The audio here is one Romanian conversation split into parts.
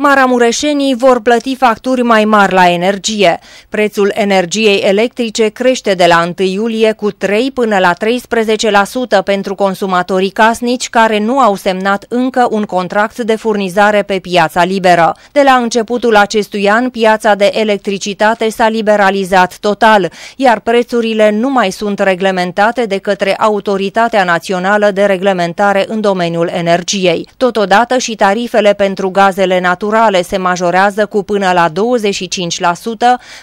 Maramureșenii vor plăti facturi mai mari la energie. Prețul energiei electrice crește de la 1 iulie cu 3 până la 13% pentru consumatorii casnici care nu au semnat încă un contract de furnizare pe piața liberă. De la începutul acestui an, piața de electricitate s-a liberalizat total, iar prețurile nu mai sunt reglementate de către Autoritatea Națională de Reglementare în domeniul energiei. Totodată și tarifele pentru gazele naturale naturale se majorează cu până la 25%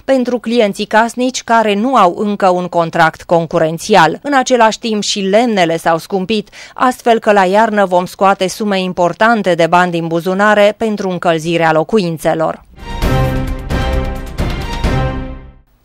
pentru clienții casnici care nu au încă un contract concurențial. În același timp și lemnele s-au scumpit, astfel că la iarnă vom scoate sume importante de bani din buzunare pentru încălzirea locuințelor.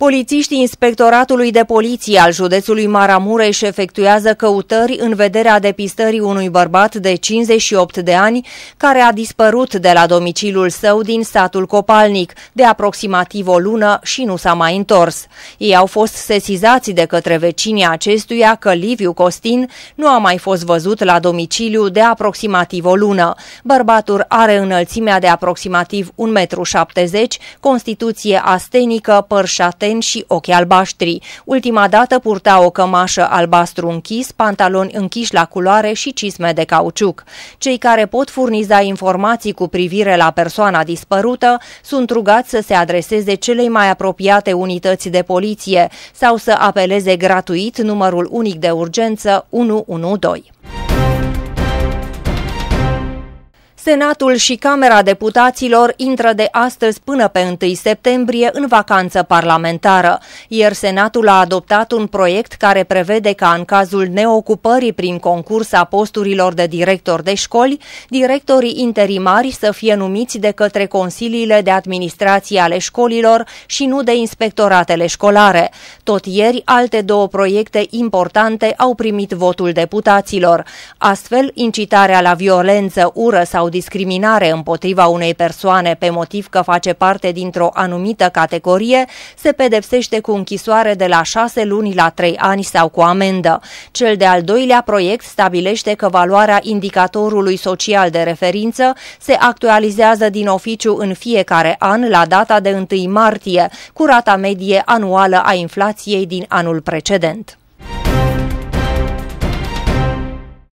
Polițiștii Inspectoratului de Poliție al județului Maramureș efectuează căutări în vederea depistării unui bărbat de 58 de ani care a dispărut de la domiciliul său din satul Copalnic de aproximativ o lună și nu s-a mai întors. Ei au fost sesizați de către vecinii acestuia că Liviu Costin nu a mai fost văzut la domiciliu de aproximativ o lună. Bărbatul are înălțimea de aproximativ 1,70 m, constituție astenică, păr galbeni și ochi albaștri. Ultima dată purta o cămașă albastru închis, pantaloni închiși la culoare și cisme de cauciuc. Cei care pot furniza informații cu privire la persoana dispărută sunt rugați să se adreseze celei mai apropiate unități de poliție sau să apeleze gratuit numărul unic de urgență 112. Senatul și Camera Deputaților intră de astăzi până pe 1 septembrie în vacanță parlamentară. Ieri Senatul a adoptat un proiect care prevede ca în cazul neocupării prin concurs a posturilor de director de școli, directorii interimari să fie numiți de către consiliile de administrație ale școlilor și nu de inspectoratele școlare. Tot ieri, alte două proiecte importante au primit votul deputaților. Astfel, incitarea la violență, ură sau discriminare împotriva unei persoane pe motiv că face parte dintr-o anumită categorie, se pedepsește cu închisoare de la 6 luni la 3 ani sau cu amendă. Cel de-al doilea proiect stabilește că valoarea indicatorului social de referință se actualizează din oficiu în fiecare an la data de 1 martie, cu rata medie anuală a inflației din anul precedent.